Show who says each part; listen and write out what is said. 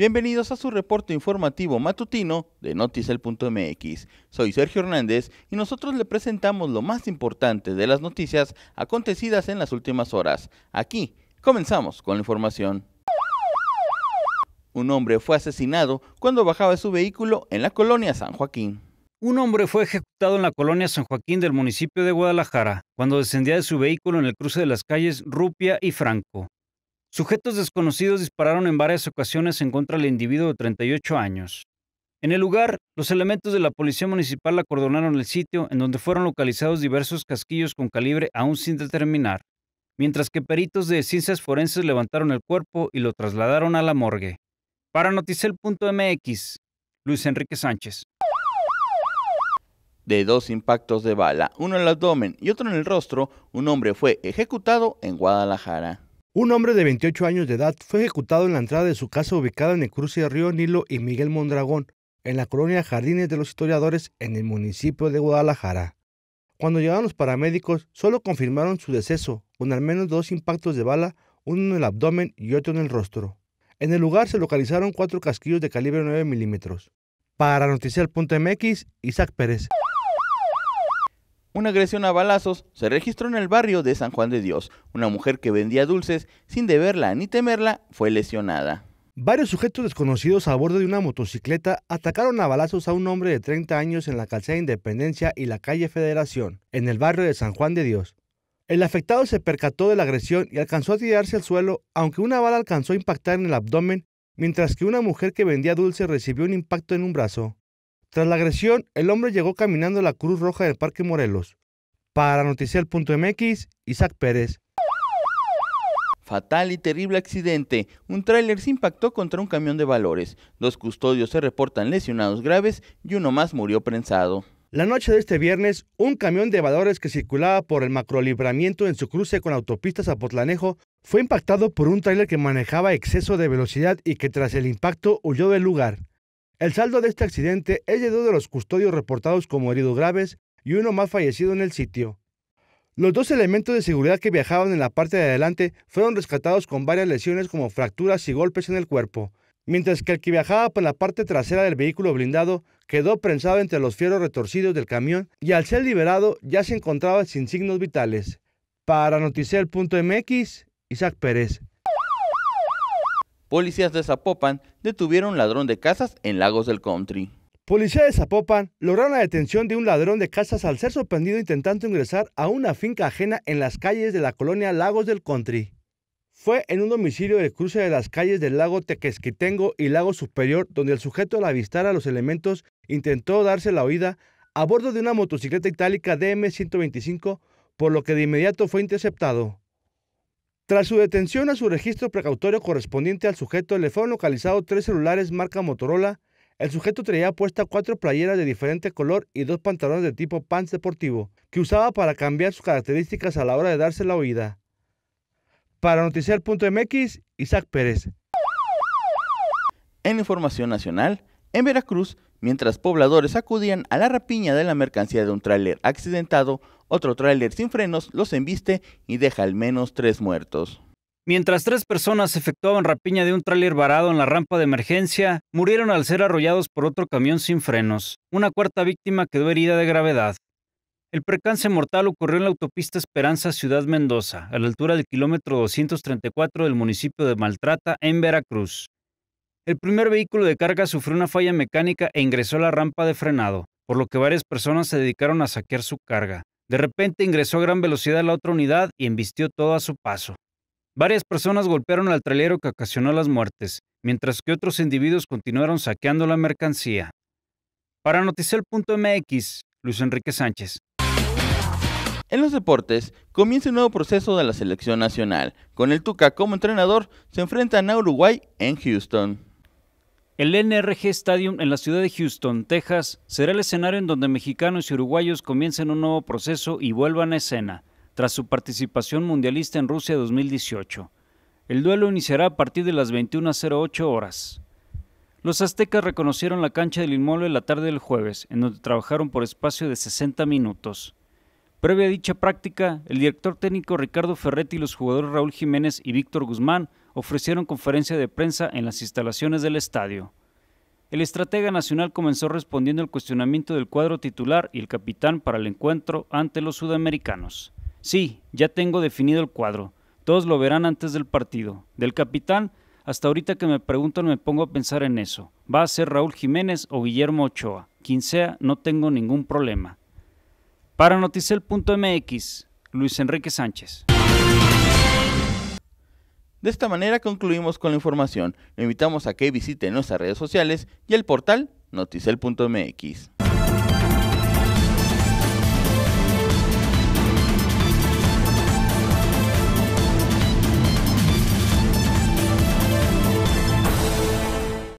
Speaker 1: Bienvenidos a su reporte informativo matutino de noticel.mx. Soy Sergio Hernández y nosotros le presentamos lo más importante de las noticias acontecidas en las últimas horas. Aquí comenzamos con la información. Un hombre fue asesinado cuando bajaba
Speaker 2: de su vehículo en la colonia San Joaquín. Un hombre fue ejecutado en la colonia San Joaquín del municipio de Guadalajara cuando descendía de su vehículo en el cruce de las calles Rupia y Franco. Sujetos desconocidos dispararon en varias ocasiones en contra del individuo de 38 años. En el lugar, los elementos de la Policía Municipal acordonaron el sitio en donde fueron localizados diversos casquillos con calibre aún sin determinar, mientras que peritos de ciencias forenses levantaron el cuerpo y lo trasladaron a la morgue. Para Noticel.mx, Luis Enrique Sánchez.
Speaker 1: De dos impactos de bala, uno en el abdomen y otro en el rostro, un hombre fue ejecutado en Guadalajara.
Speaker 3: Un hombre de 28 años de edad fue ejecutado en la entrada de su casa ubicada en el cruce de Río Nilo y Miguel Mondragón, en la colonia Jardines de los Historiadores, en el municipio de Guadalajara. Cuando llegaron los paramédicos, solo confirmaron su deceso, con al menos dos impactos de bala, uno en el abdomen y otro en el rostro. En el lugar se localizaron cuatro casquillos de calibre 9 milímetros. Para Mx, Isaac Pérez.
Speaker 1: Una agresión a balazos se registró en el barrio de San Juan de Dios. Una mujer que vendía dulces sin deberla ni temerla fue lesionada.
Speaker 3: Varios sujetos desconocidos a bordo de una motocicleta atacaron a balazos a un hombre de 30 años en la de Independencia y la calle Federación, en el barrio de San Juan de Dios. El afectado se percató de la agresión y alcanzó a tirarse al suelo, aunque una bala alcanzó a impactar en el abdomen, mientras que una mujer que vendía dulces recibió un impacto en un brazo. Tras la agresión, el hombre llegó caminando a la Cruz Roja del Parque Morelos. Para Noticiel.mx, Isaac Pérez. Fatal
Speaker 1: y terrible accidente. Un tráiler se impactó contra un camión de valores. Dos custodios se reportan lesionados graves y uno más murió prensado.
Speaker 3: La noche de este viernes, un camión de valores que circulaba por el macrolibramiento en su cruce con autopistas autopista Zapotlanejo fue impactado por un tráiler que manejaba exceso de velocidad y que tras el impacto huyó del lugar. El saldo de este accidente es de dos de los custodios reportados como heridos graves y uno más fallecido en el sitio. Los dos elementos de seguridad que viajaban en la parte de adelante fueron rescatados con varias lesiones como fracturas y golpes en el cuerpo, mientras que el que viajaba por la parte trasera del vehículo blindado quedó prensado entre los fieros retorcidos del camión y al ser liberado ya se encontraba sin signos vitales. Para MX, Isaac Pérez.
Speaker 1: Policías de Zapopan detuvieron un ladrón de casas en Lagos del Country.
Speaker 3: Policías de Zapopan lograron la detención de un ladrón de casas al ser sorprendido intentando ingresar a una finca ajena en las calles de la colonia Lagos del Country. Fue en un domicilio de cruce de las calles del lago Tequesquitengo y lago Superior donde el sujeto al avistar a los elementos intentó darse la oída a bordo de una motocicleta itálica DM-125, por lo que de inmediato fue interceptado. Tras su detención a su registro precautorio correspondiente al sujeto, le fueron localizados tres celulares marca Motorola. El sujeto traía puesta cuatro playeras de diferente color y dos pantalones de tipo pants deportivo, que usaba para cambiar sus características a la hora de darse la huida. Para Noticiar.mx, Isaac Pérez. En información nacional,
Speaker 1: en Veracruz, mientras pobladores acudían a la rapiña de la mercancía de un tráiler accidentado, otro tráiler sin frenos los embiste y deja al menos tres muertos.
Speaker 2: Mientras tres personas efectuaban rapiña de un tráiler varado en la rampa de emergencia, murieron al ser arrollados por otro camión sin frenos. Una cuarta víctima quedó herida de gravedad. El percance mortal ocurrió en la autopista Esperanza Ciudad Mendoza, a la altura del kilómetro 234 del municipio de Maltrata, en Veracruz. El primer vehículo de carga sufrió una falla mecánica e ingresó a la rampa de frenado, por lo que varias personas se dedicaron a saquear su carga. De repente ingresó a gran velocidad a la otra unidad y embistió todo a su paso. Varias personas golpearon al trailero que ocasionó las muertes, mientras que otros individuos continuaron saqueando la mercancía. Para Noticel.mx, Luis Enrique Sánchez.
Speaker 1: En los deportes, comienza un nuevo proceso de la selección nacional. Con el Tuca como
Speaker 2: entrenador, se enfrenta a Uruguay en Houston. El NRG Stadium en la ciudad de Houston, Texas, será el escenario en donde mexicanos y uruguayos comiencen un nuevo proceso y vuelvan a escena, tras su participación mundialista en Rusia 2018. El duelo iniciará a partir de las 21.08 horas. Los aztecas reconocieron la cancha del inmueble la tarde del jueves, en donde trabajaron por espacio de 60 minutos. Previa a dicha práctica, el director técnico Ricardo Ferretti y los jugadores Raúl Jiménez y Víctor Guzmán ofrecieron conferencia de prensa en las instalaciones del estadio. El estratega nacional comenzó respondiendo al cuestionamiento del cuadro titular y el capitán para el encuentro ante los sudamericanos. Sí, ya tengo definido el cuadro. Todos lo verán antes del partido. Del capitán, hasta ahorita que me preguntan me pongo a pensar en eso. ¿Va a ser Raúl Jiménez o Guillermo Ochoa? Quien sea, no tengo ningún problema. Para noticel.mx, Luis Enrique Sánchez.
Speaker 1: De esta manera concluimos con la información. lo invitamos a que visite nuestras redes sociales y el portal noticel.mx.